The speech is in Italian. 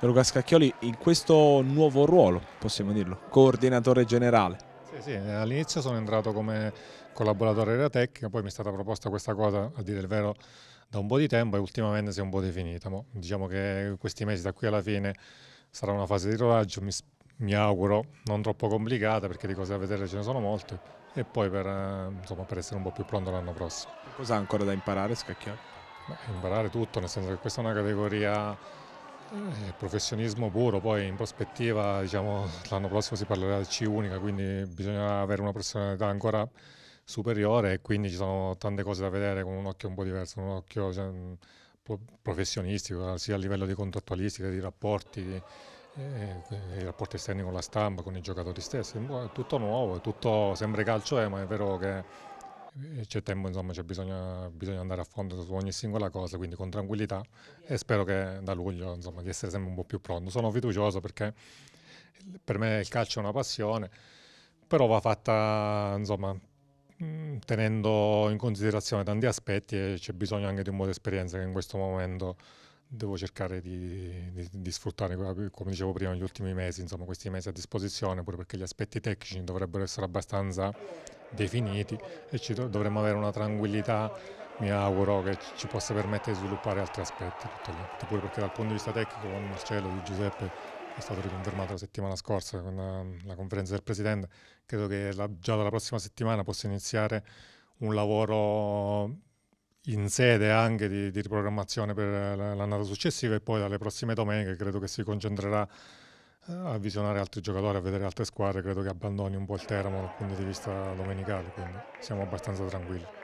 Luca Scacchioli in questo nuovo ruolo, possiamo dirlo, coordinatore generale. Sì, sì, all'inizio sono entrato come collaboratore della tecnica, poi mi è stata proposta questa cosa, a dire il vero, da un po' di tempo e ultimamente si è un po' definita. Ma diciamo che questi mesi da qui alla fine sarà una fase di rodaggio, mi, mi auguro non troppo complicata perché di cose da vedere ce ne sono molte e poi per, eh, insomma, per essere un po' più pronto l'anno prossimo. Cosa ha ancora da imparare Scacchioli? Beh, imparare tutto, nel senso che questa è una categoria eh, professionismo puro, poi in prospettiva diciamo, l'anno prossimo si parlerà del C unica, quindi bisogna avere una professionalità ancora superiore e quindi ci sono tante cose da vedere con un occhio un po' diverso, un occhio cioè, professionistico, sia a livello di contrattualistica, di rapporti, eh, i rapporti esterni con la stampa, con i giocatori stessi, è tutto nuovo, è tutto, sembra calcio, è, ma è vero che eh, c'è tempo, insomma, cioè bisogna, bisogna, andare a fondo su ogni singola cosa, quindi con tranquillità e spero che da luglio, insomma, di essere sempre un po' più pronto. Sono fiducioso perché per me il calcio è una passione, però va fatta, insomma, mm, tenendo in considerazione tanti aspetti e c'è bisogno anche di un po' di esperienza che in questo momento devo cercare di, di, di, sfruttare, come dicevo prima, gli ultimi mesi, insomma, questi mesi a disposizione, pure perché gli aspetti tecnici dovrebbero essere abbastanza definiti e ci dovremmo avere una tranquillità, mi auguro, che ci possa permettere di sviluppare altri aspetti, tutto pure perché dal punto di vista tecnico con Marcello, di Giuseppe è stato riconfermato la settimana scorsa con ehm, la conferenza del Presidente, credo che la, già dalla prossima settimana possa iniziare un lavoro in sede anche di, di riprogrammazione per l'annata successiva e poi dalle prossime domeniche credo che si concentrerà eh, a visionare altri giocatori, a vedere altre squadre, credo che abbandoni un po' il Teramo dal punto di vista domenicale, quindi siamo abbastanza tranquilli.